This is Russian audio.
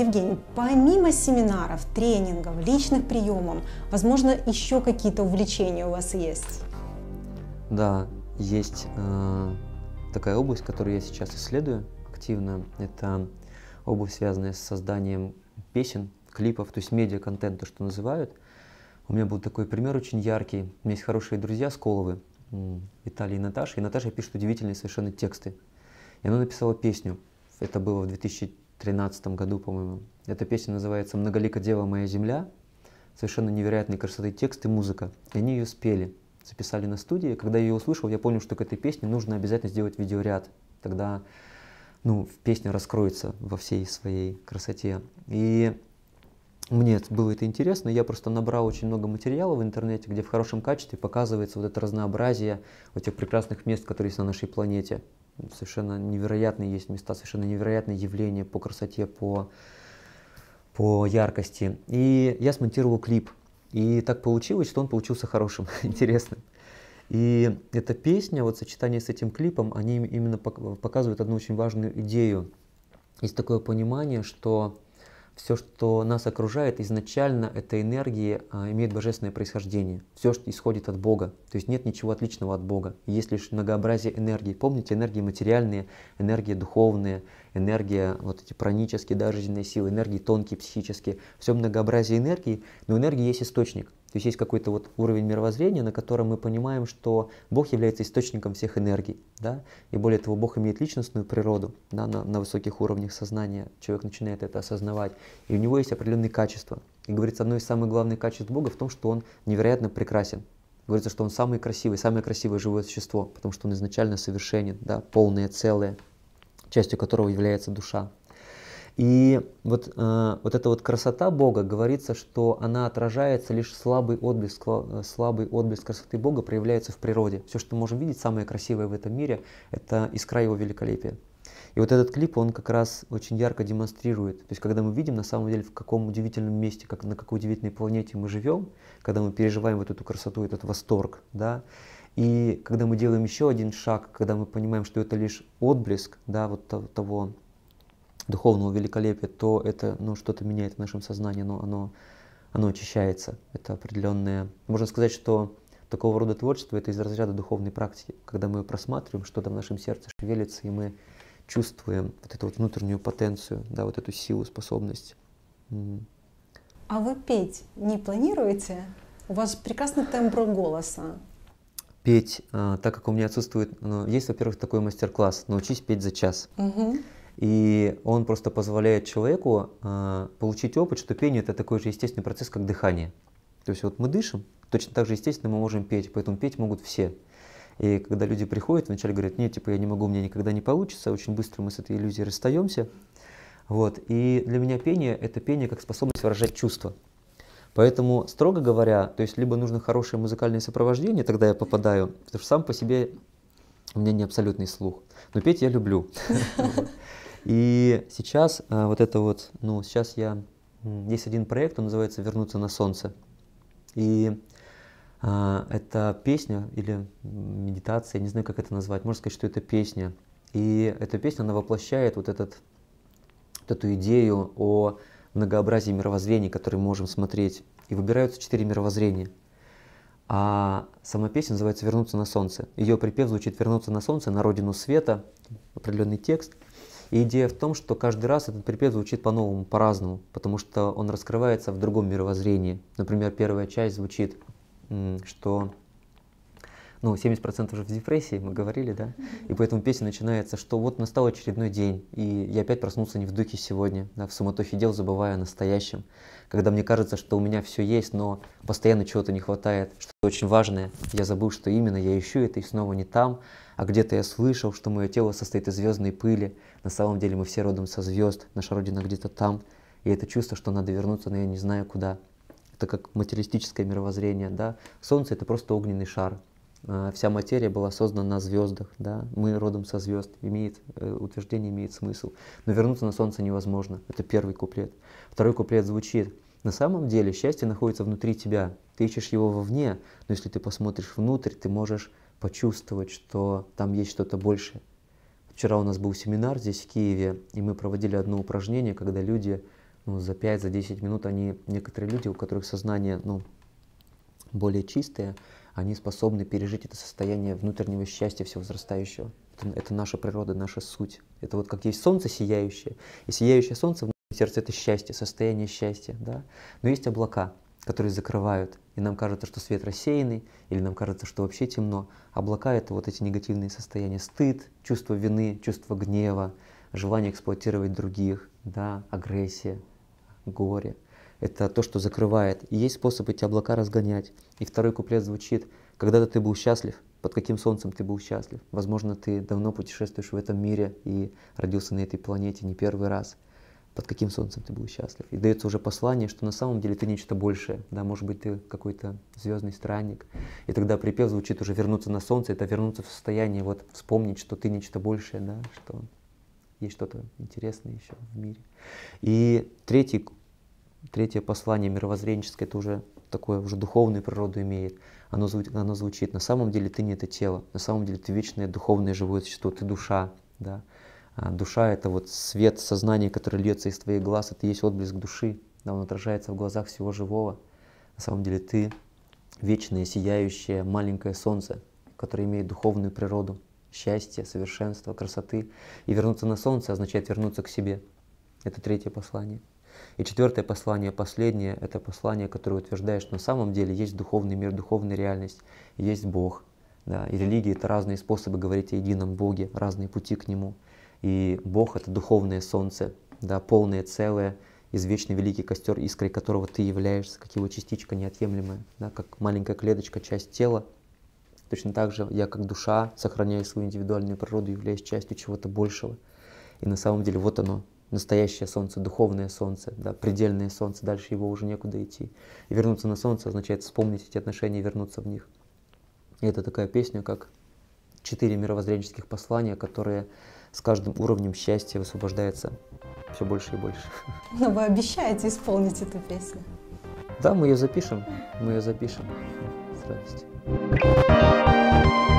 Евгений, помимо семинаров, тренингов, личных приемов, возможно, еще какие-то увлечения у вас есть? Да, есть э, такая область, которую я сейчас исследую активно. Это область, связанная с созданием песен, клипов, то есть медиа-контента, что называют. У меня был такой пример очень яркий. У меня есть хорошие друзья Сколовы, Виталий и Наташа. И Наташа пишет удивительные совершенно тексты. И она написала песню. Это было в 2000 2013 году, по-моему. Эта песня называется «Многолика дева моя земля». Совершенно невероятной красоты текст и музыка. И они ее спели, записали на студии. Когда я ее услышал, я понял, что к этой песне нужно обязательно сделать видеоряд. Тогда ну, песня раскроется во всей своей красоте. И мне было это интересно, я просто набрал очень много материала в интернете, где в хорошем качестве показывается вот это разнообразие вот этих прекрасных мест, которые есть на нашей планете совершенно невероятные есть места, совершенно невероятные явления по красоте, по, по яркости. И я смонтировал клип. И так получилось, что он получился хорошим, интересным. И эта песня, вот сочетание с этим клипом, они именно показывают одну очень важную идею. Есть такое понимание, что все, что нас окружает, изначально эта энергия а, имеет божественное происхождение. Все, что исходит от Бога. То есть нет ничего отличного от Бога. Есть лишь многообразие энергии. Помните, энергии материальные, энергии духовные – энергия, вот эти пранические, дажительные силы, энергии тонкие, психические, все многообразие энергии, но энергии есть источник. То есть есть какой-то вот уровень мировоззрения, на котором мы понимаем, что Бог является источником всех энергий, да, и более того, Бог имеет личностную природу, да, на, на высоких уровнях сознания человек начинает это осознавать, и у него есть определенные качества. И говорится, одно из самых главных качеств Бога в том, что он невероятно прекрасен, Говорится, что он самый красивый, самое красивое живое существо, потому что он изначально совершенен, да, полное, целое, частью которого является душа. И вот, э, вот эта вот красота Бога, говорится, что она отражается лишь слабый отблеск, э, слабый отблеск красоты Бога проявляется в природе. Все, что мы можем видеть, самое красивое в этом мире, это искра его великолепия. И вот этот клип, он как раз очень ярко демонстрирует. То есть, когда мы видим, на самом деле, в каком удивительном месте, как, на какой удивительной планете мы живем, когда мы переживаем вот эту красоту, этот восторг, да, и когда мы делаем еще один шаг, когда мы понимаем, что это лишь отблеск да, вот того духовного великолепия, то это ну, что-то меняет в нашем сознании, но оно, оно очищается. Это определенное... Можно сказать, что такого рода творчество — это из разряда духовной практики, когда мы просматриваем, что там в нашем сердце шевелится, и мы чувствуем вот эту вот внутреннюю потенцию, да, вот эту силу, способность. А вы петь не планируете? У вас прекрасный тембр голоса петь, а, так как у меня отсутствует, ну, есть, во-первых, такой мастер-класс «Научись петь за час». Угу. И он просто позволяет человеку а, получить опыт, что пение – это такой же естественный процесс, как дыхание. То есть вот мы дышим, точно так же естественно мы можем петь, поэтому петь могут все. И когда люди приходят, вначале говорят, нет, типа я не могу, у меня никогда не получится, очень быстро мы с этой иллюзией расстаемся. Вот. И для меня пение – это пение как способность выражать чувства. Поэтому, строго говоря, то есть либо нужно хорошее музыкальное сопровождение, тогда я попадаю, потому что сам по себе у меня не абсолютный слух. Но петь я люблю. И сейчас э, вот это вот, ну, сейчас я, есть один проект, он называется «Вернуться на солнце». И э, это песня или медитация, не знаю, как это назвать, можно сказать, что это песня. И эта песня, она воплощает вот, этот, вот эту идею о многообразие мировоззрений, которые мы можем смотреть. И выбираются четыре мировоззрения. А сама песня называется «Вернуться на солнце». Ее припев звучит «Вернуться на солнце, на родину света», определенный текст. И идея в том, что каждый раз этот припев звучит по-новому, по-разному, потому что он раскрывается в другом мировоззрении. Например, первая часть звучит, что ну, 70% уже в депрессии, мы говорили, да, и поэтому песня начинается, что вот настал очередной день, и я опять проснулся не в духе сегодня, да, в суматохе дел забывая о настоящем, когда мне кажется, что у меня все есть, но постоянно чего-то не хватает, что-то очень важное, я забыл, что именно я ищу это и снова не там, а где-то я слышал, что мое тело состоит из звездной пыли, на самом деле мы все родом со звезд, наша родина где-то там, и это чувство, что надо вернуться, но я не знаю куда. Это как материалистическое мировоззрение, да. Солнце — это просто огненный шар, а, вся материя была создана на звездах, да, мы родом со звезд, имеет, э, утверждение имеет смысл. Но вернуться на Солнце невозможно, это первый куплет. Второй куплет звучит, на самом деле счастье находится внутри тебя, ты ищешь его вовне, но если ты посмотришь внутрь, ты можешь почувствовать, что там есть что-то большее. Вчера у нас был семинар здесь, в Киеве, и мы проводили одно упражнение, когда люди ну, за 5-10 за минут, они, некоторые люди, у которых сознание ну, более чистое, они способны пережить это состояние внутреннего счастья все возрастающего. Это, это наша природа, наша суть. Это вот как есть солнце сияющее, и сияющее солнце в сердце это счастье, состояние счастья, да. Но есть облака, которые закрывают, и нам кажется, что свет рассеянный, или нам кажется, что вообще темно. Облака — это вот эти негативные состояния. Стыд, чувство вины, чувство гнева, желание эксплуатировать других, да, агрессия, горе — это то, что закрывает. И есть способ эти облака разгонять. И второй куплет звучит «Когда-то ты был счастлив, под каким солнцем ты был счастлив? Возможно, ты давно путешествуешь в этом мире и родился на этой планете не первый раз. Под каким солнцем ты был счастлив? И дается уже послание, что на самом деле ты нечто большее. Да, может быть, ты какой-то звездный странник. И тогда припев звучит уже вернуться на солнце, это вернуться в состояние вот вспомнить, что ты нечто большее, да, что есть что-то интересное еще в мире. И третий Третье послание мировоззренческое, это уже такое, уже духовную природу имеет. Оно, звучит, оно звучит, на самом деле ты не это тело, на самом деле ты вечное духовное живое существо, ты душа. Да? А душа — это вот свет сознания, который льется из твоих глаз, это есть отблеск души, да, он отражается в глазах всего живого. На самом деле ты вечное, сияющее, маленькое солнце, которое имеет духовную природу, счастья, совершенства, красоты. И вернуться на солнце означает вернуться к себе. Это третье послание. И четвертое послание, последнее, это послание, которое утверждает, что на самом деле есть духовный мир, духовная реальность, есть Бог. Да, и религии — это разные способы говорить о едином Боге, разные пути к Нему. И Бог — это духовное солнце, да, полное целое, извечный великий костер, искрой которого ты являешься, как его частичка неотъемлемая, да, как маленькая клеточка, часть тела. Точно так же я, как душа, сохраняя свою индивидуальную природу, являюсь частью чего-то большего. И на самом деле вот оно, настоящее солнце, духовное солнце, да, предельное солнце, дальше его уже некуда идти. И вернуться на солнце означает вспомнить эти отношения и вернуться в них. И это такая песня, как четыре мировоззренческих послания, которые с каждым уровнем счастья высвобождается все больше и больше. Но ну, вы обещаете исполнить эту песню? Да, мы ее запишем, мы ее запишем с радостью.